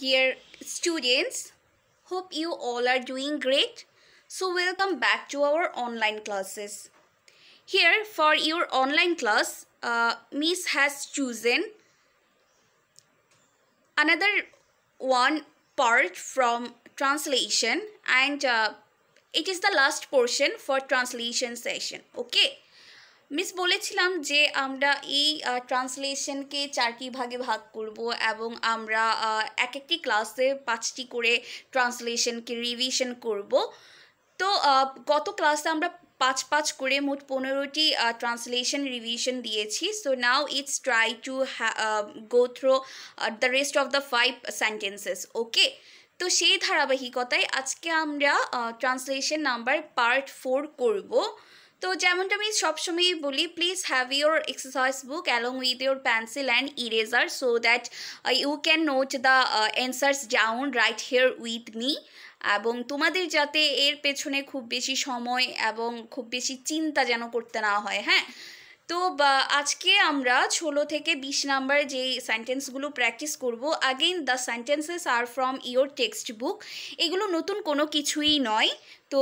Dear students, hope you all are doing great. So welcome back to our online classes. Here for your online class, uh, Miss has chosen another one part from translation and uh, it is the last portion for translation session. Okay. Miss বলেছিলাম যে আমরা এই ট্রান্সলেশনকে চারটি ভাগে ভাগ করব এবং আমরা এক একটি ক্লাসে পাঁচটি করে ট্রান্সলেশনকে রিভিশন করব তো গত ক্লাসে আমরা পাঁচ পাঁচ করে মোট পনেরোটি ট্রান্সলেশন রিভিশন দিয়েছি so now it's try to go through the rest of the five sentences okay তো সেই ধারাবাহিকতায় আজকে আমরা ট্রান্সলেশন নাম্বার পার্ট ফোর করবো তো যেমনটা আমি সবসময়ই বলি please have your exercise book along with your pencil and eraser so that you can note the answers down right here with me এবং তোমাদের যাতে এর পেছনে খুব বেশি সময় এবং খুব বেশি চিন্তা যেন করতে না হয় হ্যাঁ তো আজকে আমরা ষোলো থেকে বিশ নাম্বার যে সেন্টেন্সগুলো প্র্যাকটিস করব again the sentences are from your textbook এগুলো নতুন কোনো কিছুই নয় তো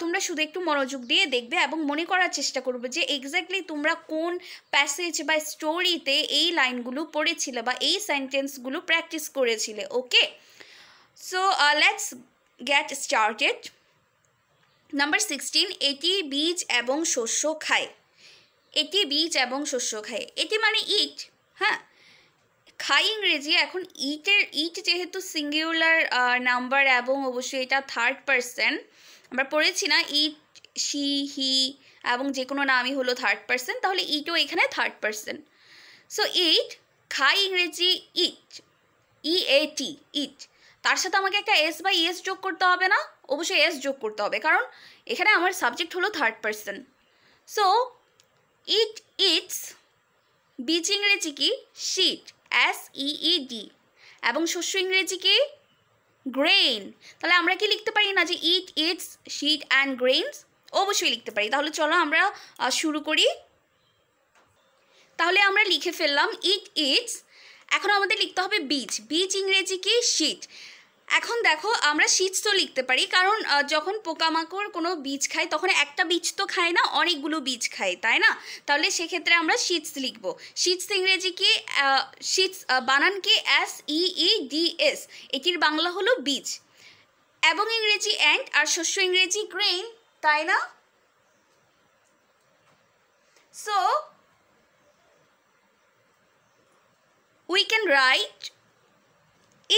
তোমরা শুধু একটু মনোযোগ দিয়ে দেখবে এবং মনে করার চেষ্টা করবে যে এক্স্যাক্টলি তোমরা কোন প্যাসেজ বা স্টোরিতে এই লাইনগুলো পড়েছিলে বা এই সেন্টেন্সগুলো প্র্যাকটিস করেছিলে okay so let's get started number sixteen এটি বীজ এবং শস্য খায় এটি বীজ এবং শস্য খায় এটি মানে ইট হ্যাঁ খাই ইংরেজি এখন ইটের ইট যেহেতু সিঙ্গুলার নাম্বার এবং অবশ্যই এটা থার্ড পার্সন আমরা পড়েছি না ইট শি হি এবং যে কোনো নামই হলো থার্ড পার্সন তাহলে ইটও এখানে থার্ড পার্সন সো ইট খাই ইংরেজি ইট ই এ টি ইট তার সাথে আমাকে একটা এস বা ইএস e যোগ করতে হবে না অবশ্যই এস যোগ করতে হবে কারণ এখানে আমার সাবজেক্ট হলো third person so it eats বীজ ইংরেজি কি শিট এস ই ডি এবং শস্য ইংরেজি কি গ্রেন তাহলে আমরা কি লিখতে পারি না যে it eats seed and grains অবশ্যই লিখতে পারি তাহলে চলো আমরা শুরু করি তাহলে আমরা লিখে ফেললাম ইট ইটস এখন আমাদের লিখতে হবে বীজ বীজ ইংরেজি কি শিট এখন দেখো আমরা শীত তো লিখতে পারি কারণ যখন পোকামাকড় কোনো বীজ খায় তখন একটা বীজ তো খায় না অনেকগুলো বীজ খায় তাই না তাহলে সেক্ষেত্রে আমরা শীতস লিখব শীত ইংরেজি কি বানানকে বানান কি S E E D S এটির বাংলা হলো বীজ এবং ইংরেজি অ্যান্ড আর শস্য ইংরেজি গ্রেন তাই না so we can write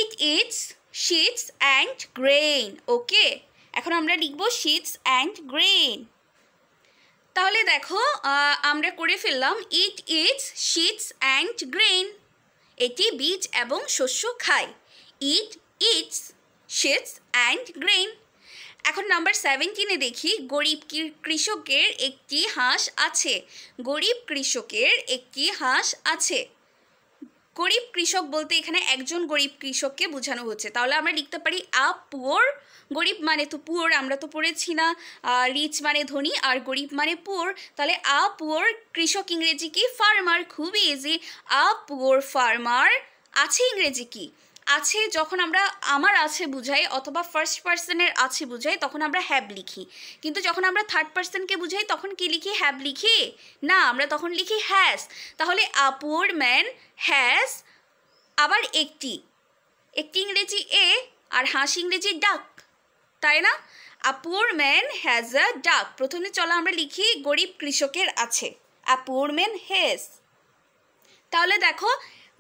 it eats seeds and grain okay এখন আমরা লিখব শিটস অ্যান্ড গ্রেইন তাহলে দেখো আমরা করে ফেললাম it eats seeds and grain এটি বীজ এবং শস্য খায় it eats seeds and grain এখন নাম্বার সেভেন্টিনে দেখি গরিব কৃষকের একটি হাঁস আছে গরিব কৃষকের একটি হাঁস আছে গরিব কৃষক বলতে এখানে একজন গরিব কৃষককে বোঝানো হচ্ছে তাহলে আমরা লিখতে পারি আ পুয়োর গরিব মানে তো পুয়োর আমরা তো পড়েছি না রিচ মানে ধনী আর গরিব মানে পুয়োর তাহলে আ পুয়োর কৃষক ইংরেজি কি ফার্মার খুবই ইজি আ পুয়োর ফার্মার আছে ইংরেজি কি আছে যখন আমরা আমার আছে বুঝাই অথবা ফার্স্ট পার্সনের আছে বুঝাই তখন আমরা হ্যাব লিখি কিন্তু যখন আমরা থার্ড পার্সনকে বুঝাই তখন কি লিখি হ্যাব লিখি না আমরা তখন লিখি হ্যাস তাহলে আপুর ম্যান হ্যাস আবার একটি একটি ইংরেজি এ আর হাঁস ইংরেজি ডাক তাই না আপুর ম্যান হ্যাজ আ ডাক প্রথমে চলো আমরা লিখি গরিব কৃষকের আছে আপুর ম্যান হ্যাস তাহলে দেখো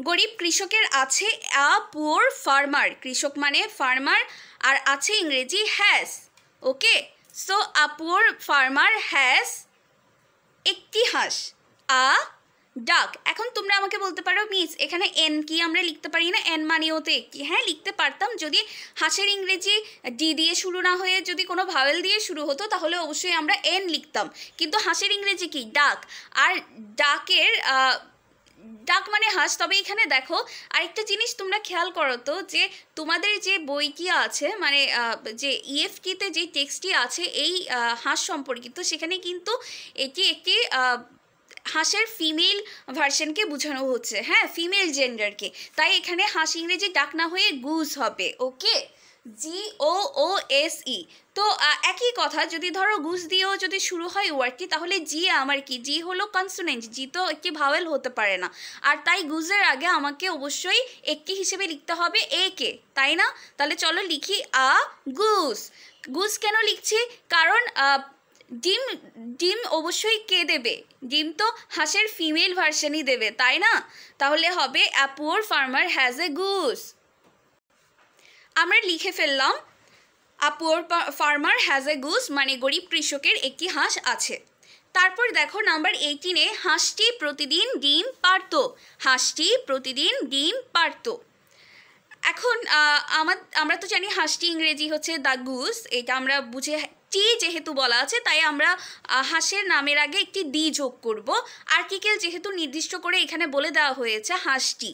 গরিব কৃষকের আছে আ পোর ফার্মার কৃষক মানে ফার্মার আর আছে ইংরেজি হ্যাস ওকে সো আ পোর ফার্মার হ্যাস একটি হাঁস আ ডাক এখন তোমরা আমাকে বলতে পারো মিস এখানে এন কি আমরা লিখতে পারি না এন মানে হতে একটি হ্যাঁ লিখতে পারতাম যদি হাঁসের ইংরেজি ডি দিয়ে শুরু না হয়ে যদি কোনো ভাওয়েল দিয়ে শুরু হতো তাহলে অবশ্যই আমরা এন লিখতাম কিন্তু হাঁসের ইংরেজি কি ডাক আর ডাকের মানে হাঁস তবে এখানে দেখো আরেকটা জিনিস তোমরা খেয়াল করো তো যে তোমাদের যে কি আছে মানে যে ইএফকিতে e যে টেক্সটটি আছে এই হাঁস সম্পর্কিত সেখানে কিন্তু এটি একটি হাঁসের ফিমেল ভার্সনকে বোঝানো হচ্ছে হ্যাঁ ফিমেল জেন্ডারকে তাই এখানে হাঁস ইংরেজি ডাক না হয়ে গুজ হবে ওকে জি ও ও এস ই তো একই কথা যদি ধরো গুস দিয়েও যদি শুরু হয় ওয়ার্ডটি তাহলে জি আমার কি জি হলো কনসোনেন্ট জি তো একটি ভাওয়েল হতে পারে না আর তাই গুজের আগে আমাকে অবশ্যই একটি হিসেবে লিখতে হবে এ কে তাই না তাহলে চলো লিখি আ গুস গুস কেন লিখছি কারণ ডিম ডিম অবশ্যই কে দেবে ডিম তো হাঁসের ফিমেল ভার্সানই দেবে তাই না তাহলে হবে a poor farmer has a goose আমরা লিখে ফেললাম a poor farmer has a goose মানে গরিব কৃষকের একটি হাঁস আছে তারপর দেখো নাম্বার এইটিনে হাঁসটি প্রতিদিন ডিম পারত হাঁসটি প্রতিদিন ডিম পারত এখন আমার আমরা তো জানি হাঁসটি ইংরেজি হচ্ছে দ্য গুস এটা আমরা বুঝে টি যেহেতু বলা আছে তাই আমরা হাঁসের নামের আগে একটি ডি যোগ করব আর্কিকেল যেহেতু নির্দিষ্ট করে এখানে বলে দেওয়া হয়েছে হাঁসটি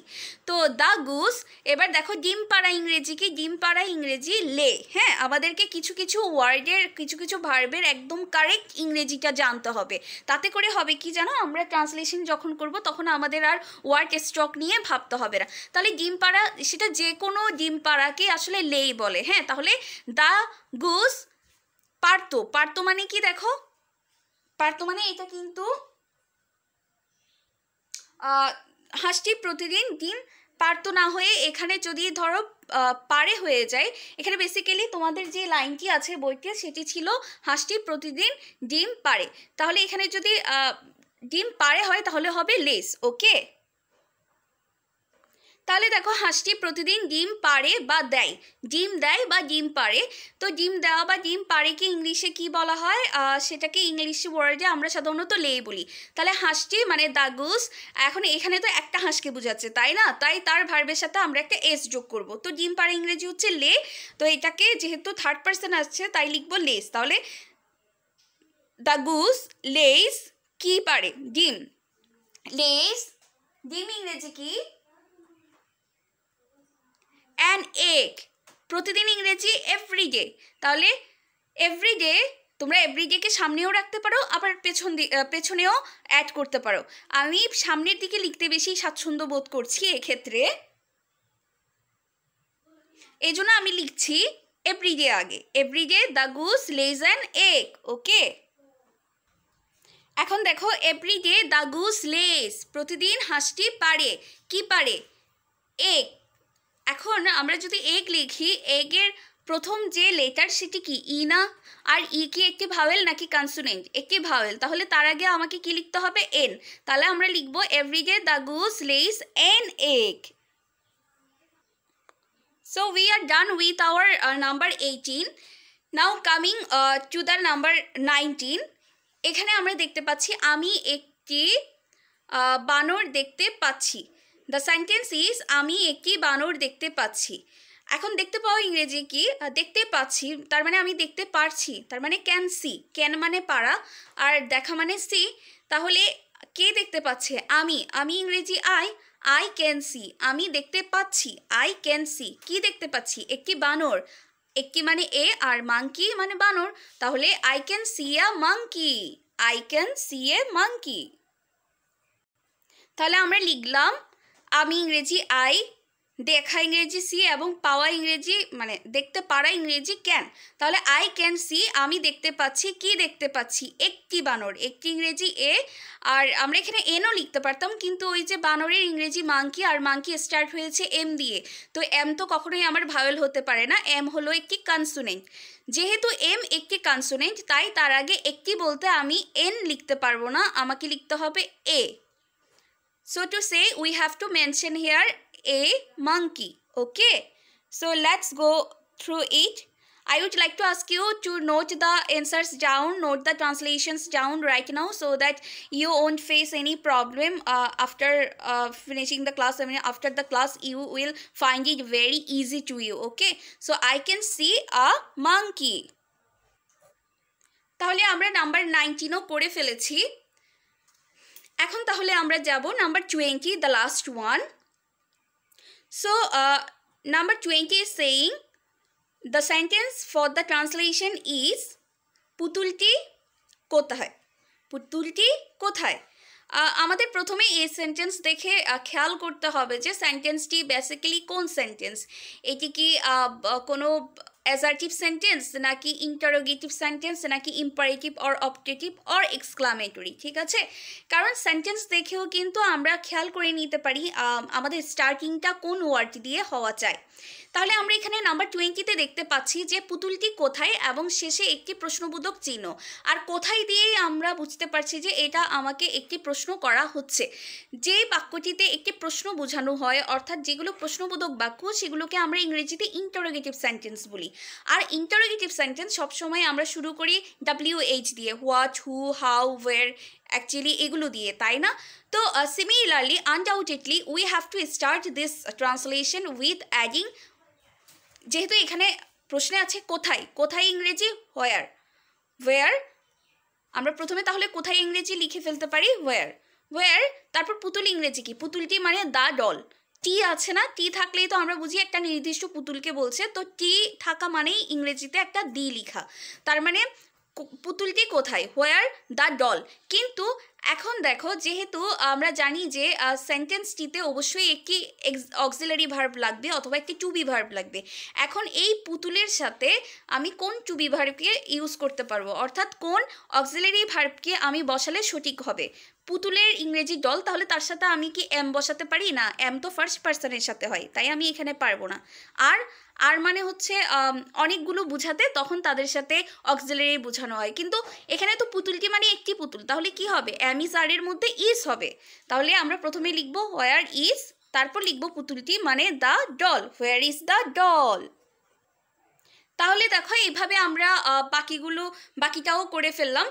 তো দ্য গুস এবার দেখো ডিম পাড়া ইংরেজি কি ডিম পাড়া ইংরেজি লে হ্যাঁ আমাদেরকে কিছু কিছু ওয়ার্ডের কিছু কিছু ভার্বের একদম কারেক্ট ইংরেজিটা জানতে হবে তাতে করে হবে কি জানো আমরা ট্রান্সলেশন যখন করব তখন আমাদের আর ওয়ার্ড স্টক নিয়ে ভাবতে হবে না তাহলে ডিম পাড়া সেটা যে কোনো ডিম পাড়াকে আসলে লেই বলে হ্যাঁ তাহলে দ্য গুস পার্ত পার্ত মানে কি দেখো পার্ত মানে এটা কিন্তু হাঁসটি প্রতিদিন ডিম পারতো না হয়ে এখানে যদি ধরো পারে হয়ে যায় এখানে বেসিক্যালি তোমাদের যে লাইনটি আছে বইতে সেটি ছিল হাঁসটি প্রতিদিন ডিম পারে তাহলে এখানে যদি ডিম পারে হয় তাহলে হবে লেস ওকে তাহলে দেখো হাঁসটি প্রতিদিন ডিম পারে বা দেয় ডিম দেয় বা ডিম পারে তো ডিম দেওয়া বা ডিম পারেকে ইংলিশে কি বলা হয় সেটাকে ইংলিশ ওয়ার্ডে আমরা সাধারণত লেই বলি তাহলে হাঁসটি মানে দাগুস গুস এখন এখানে তো একটা হাঁসকে বোঝাচ্ছে তাই না তাই তার ভার্বের সাথে আমরা একটা এস যোগ করব তো ডিম পারে ইংরেজি হচ্ছে লে তো এটাকে যেহেতু থার্ড পার্সন আসছে তাই লিখবো লেস তাহলে দাগুস লেস কি পারে ডিম লেস ডিম ইংরেজি কি অ্যান এগ প্রতিদিন ইংরেজি এভরিডে তাহলে এভরিডে তোমরা এভরিডেকে সামনেও রাখতে পারো আবার পেছন পেছনেও অ্যাড করতে পারো আমি সামনের দিকে লিখতে বেশি স্বাচ্ছন্দ্য বোধ করছি এক্ষেত্রে এই জন্য আমি লিখছি এভরিডে আগে everyday the goose lays and egg okay এখন দেখো এভরিডে দ্য গুস লেজ প্রতিদিন হাঁসটি পারে কি পারে এগ এখন আমরা যদি এগ লিখি এগের প্রথম যে লেটার সেটি কি ই e না আর ই e কি একটি ভাওয়েল নাকি কনসোনেন্ট একটি ভাওয়েল তাহলে তার আগে আমাকে কি লিখতে হবে এন তাহলে আমরা লিখবো everyday the goose lays an egg so we are done with our number eighteen now coming to the number nineteen এখানে আমরা দেখতে পাচ্ছি আমি একটি uh, বানর দেখতে পাচ্ছি দ্য সেন্টেন্স ইজ আমি একটি বানর দেখতে পাচ্ছি এখন দেখতে পাও ইংরেজি কি দেখতে পাচ্ছি তার মানে আমি দেখতে পারছি তার মানে ক্যান সি ক্যান মানে পারা আর দেখা মানে সি তাহলে কে দেখতে পাচ্ছে আমি আমি ইংরেজি আই আই ক্যান সি আমি দেখতে পাচ্ছি আই ক্যান সি কি দেখতে পাচ্ছি একটি বানর একটি মানে এ আর মাংকি মানে বানর তাহলে I can see a monkey I can see a monkey তাহলে আমরা লিখলাম আমি ইংরেজি আই দেখা ইংরেজি সি এবং পাওয়া ইংরেজি মানে দেখতে পারা ইংরেজি ক্যান তাহলে আই ক্যান সি আমি দেখতে পাচ্ছি কি দেখতে পাচ্ছি একটি বানর একটি ইংরেজি এ আর আমরা এখানে এনও লিখতে পারতাম কিন্তু ওই যে বানরের ইংরেজি মাংকি আর মাংকি স্টার্ট হয়েছে এম দিয়ে তো এম তো কখনোই আমার ভাওয়েল হতে পারে না এম হলো একটি কনসোনেন্ট যেহেতু এম একটি কনসোনেন্ট তাই তার আগে একটি বলতে আমি এন লিখতে পারবো না আমাকে লিখতে হবে এ So to say we have to mention here a monkey. Okay. So let's go through it. I would like to ask you to note the answers down, note the translations down right now so that you won't face any problem uh, after uh, finishing the class. I mean, after the class, you will find it very easy to you. Okay. So I can see a monkey. তাহলে আমরা number নাইনটিনও পড়ে ফেলেছি এখন তাহলে আমরা যাব number twenty the last one so number twenty is saying the sentence for the translation is পুতুলটি কোথায় পুতুলটি কোথায় আমাদের প্রথমে এই সেন্টেন্স দেখে খেয়াল করতে হবে যে সেন্টেন্সটি বেসিক্যালি কোন সেন্টেন্স এটি কি কোনো অ্যাসার্টিভ সেন্টেন্স নাকি ইন্টারোগেটিভ সেন্টেন্স নাকি imperative or optative or exclamatory ঠিক আছে কারণ সেন্টেন্স দেখেও কিন্তু আমরা খেয়াল করে নিতে পারি আমাদের স্টার্টিংটা কোন ওয়ার্ড দিয়ে হওয়া চাই তাহলে আমরা এখানে নাম্বার টোয়েন্টিতে দেখতে পাচ্ছি যে পুতুলটি কোথায় এবং শেষে একটি প্রশ্নবোধক চিহ্ন আর কোথায় দিয়েই আমরা বুঝতে পারছি যে এটা আমাকে একটি প্রশ্ন করা হচ্ছে যে বাক্যটিতে একটি প্রশ্ন বোঝানো হয় অর্থাৎ যেগুলো প্রশ্নবোধক বাক্য সেগুলোকে আমরা ইংরেজিতে ইন্টারোগেটিভ সেন্টেন্স বলি আর ইন্টারোগেটিভ সেন্টেন্স সবসময় আমরা শুরু করি ডাব্লিউ এইচ দিয়ে what who how where actually এগুলো দিয়ে তাই না তো similarly undoubtedly we have to start this translation with adding যেহেতু এখানে প্রশ্নে আছে কোথায় কোথায় ইংরেজি হোয়ার ওয়ার আমরা প্রথমে তাহলে কোথায় ইংরেজি লিখে ফেলতে পারি ওয়ার ওয়ার তারপর পুতুল ইংরেজি কি পুতুলটি মানে দ্য ডল টি আছে না টি থাকলেই তো আমরা বুঝি একটা নির্দিষ্ট পুতুলকে বলছে তো টি থাকা মানেই ইংরেজিতে একটা দি লিখা তার মানে পুতুলটি কোথায় হোয়ার দ্য ডল কিন্তু এখন দেখো যেহেতু আমরা জানি যে সেন্টেন্সটিতে অবশ্যই একটি অক্সিলারি ভার্ব লাগবে অথবা একটি টুবি ভার্ব লাগবে এখন এই পুতুলের সাথে আমি কোন টুবি ভার্বকে ইউজ করতে পারবো অর্থাৎ কোন অক্সিলারি ভার্বকে আমি বসালে সঠিক হবে পুতুলের ইংরেজি দল তাহলে তার সাথে আমি কি এম বসাতে পারি না এম তো ফার্স্ট পার্সনের সাথে হয় তাই আমি এখানে পারবো না আর আর মানে হচ্ছে অনেকগুলো বুঝাতে তখন তাদের সাথে অক্সিলারি বোঝানো হয় কিন্তু এখানে তো পুতুলটি মানে একটি পুতুল তাহলে কি হবে এম ইজ আর এর মধ্যে ইজ হবে তাহলে আমরা প্রথমে লিখবো হোয়ার ইজ তারপর লিখবো পুতুলটি মানে the doll where is the doll তাহলে দেখো এইভাবে আমরা বাকিগুলো বাকিটাও করে ফেললাম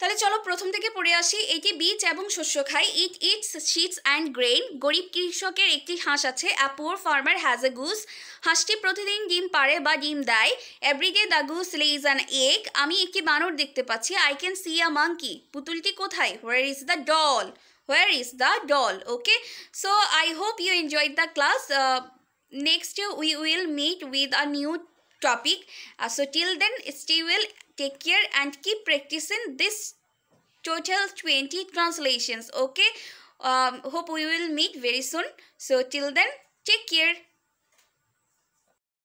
তাহলে চলো প্রথম থেকে পড়ে আসি এটি বীজ এবং শস্য খায় it eats seeds and grain গরিব কৃষকের একটি হাঁস আছে a poor farmer has a goose হাঁসটি প্রতিদিন ডিম পারে বা ডিম দেয় every day the goose lays an egg আমি একটি বানর দেখতে পাচ্ছি I can see a monkey পুতুলটি কোথায় where is the doll where is the doll okay so I hope you enjoy the class next we will meet with a new topic so till then stay well take care and keep practicing this total 20 translations okay um, hope we will meet very soon so till then take care